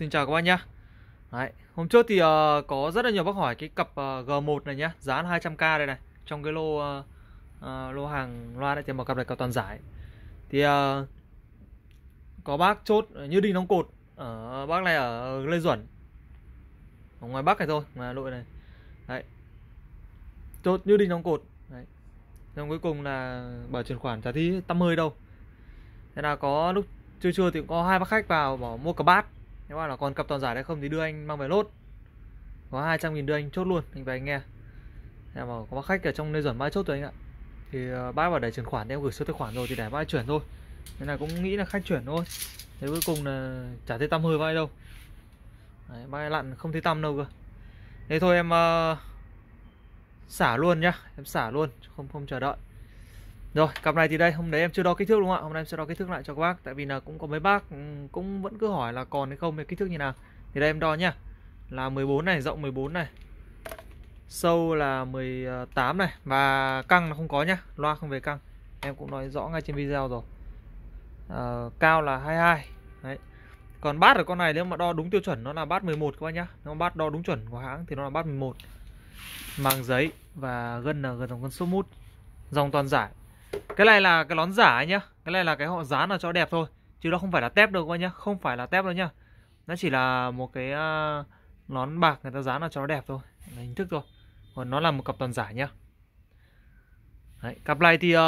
Xin chào các bác nhá Đấy, hôm trước thì uh, có rất là nhiều bác hỏi cái cặp uh, ờ, G1 này nhá Giá là 200k đây này Trong cái lô uh, uh, lô hàng loa này thì một cặp này cặp toàn giải Thì uh, có bác chốt như đinh đóng cột ở Bác này ở Lê Duẩn ở ngoài Bắc này thôi, ngoài Hà Nội này Đấy Chốt như đinh đóng cột Đấy Xong cuối cùng là bảo chuyển khoản trả tí 80 đâu Thế là có lúc trưa trưa thì có hai bác khách vào bảo mua cả bát nếu bạn là còn cặp toàn giải đấy không thì đưa anh mang về lốt có 200 nghìn đưa anh chốt luôn anh về anh nghe nhà mà có khách ở trong nơi dẫn bãi chốt rồi anh ạ thì ờ, bãi vào để chuyển khoản em gửi số tài khoản rồi thì để bãi chuyển thôi nên là cũng nghĩ là khách chuyển thôi thế cuối cùng là chả thấy tăm hơi vai đâu đấy, bãi lặn không thấy tăm đâu cơ thế thôi em uh, xả luôn nhá em xả luôn không không chờ đợi rồi, cặp này thì đây, hôm đấy em chưa đo kích thước đúng không ạ? Hôm nay em sẽ đo kích thước lại cho các bác Tại vì là cũng có mấy bác ừ, cũng vẫn cứ hỏi là còn hay không về kích thước như nào Thì đây em đo nhá Là 14 này, rộng 14 này Sâu là 18 này Và căng là không có nhá, loa không về căng Em cũng nói rõ ngay trên video rồi à, Cao là 22 Đấy còn bát ở con này nếu mà đo đúng tiêu chuẩn nó là bát 11 các bác nhá Nếu bát đo đúng chuẩn của hãng thì nó là bát 11 Màng giấy và gân là gần dòng gân số mút Dòng toàn giải cái này là cái nón giả nhá Cái này là cái họ dán là cho đẹp thôi Chứ nó không phải là tép đâu các bạn nhá Không phải là tép đâu nhá Nó chỉ là một cái uh, à, nón bạc người ta dán là cho nó đẹp thôi là Hình thức thôi Còn nó là một cặp toàn giả nhá Đấy, Cặp này thì uh,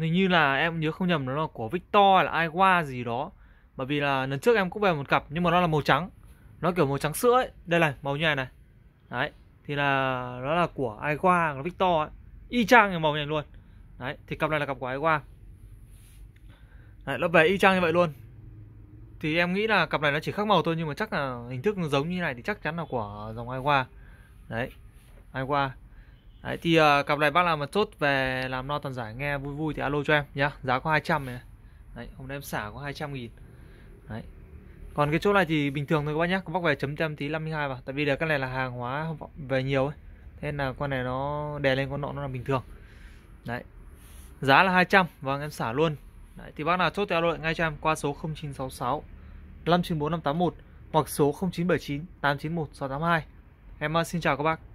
Hình như là em nhớ không nhầm Nó là của Victor hay là Iowa gì đó Bởi vì là lần trước em cũng về một cặp Nhưng mà nó là màu trắng Nó kiểu màu trắng sữa ấy Đây này màu như này này Đấy thì là nó là của Iowa, của Victor ấy y chang cái màu này luôn đấy thì cặp này là cặp của qua, đấy, nó về y chang như vậy luôn thì em nghĩ là cặp này nó chỉ khác màu thôi nhưng mà chắc là hình thức nó giống như này thì chắc chắn là của dòng ai qua, đấy ai qua, Đấy, thì uh, cặp này bác làm một chốt về làm no toàn giải nghe vui vui thì alo cho em nhá giá có 200 này Đấy, hôm nay em xả có 200 nghìn Đấy. Còn cái chỗ này thì bình thường thôi các bác nhé Các bác về chấm tem tí 52 vào Tại vì là cái này là hàng hóa về nhiều ấy nên là con này nó đè lên con nọ nó là bình thường đấy giá là 200 vâng em xả luôn đấy, thì bác nào chốt theo lội ngay cho em qua số 0966 594581 hoặc số 0979 891 682 em ờ, xin chào các bác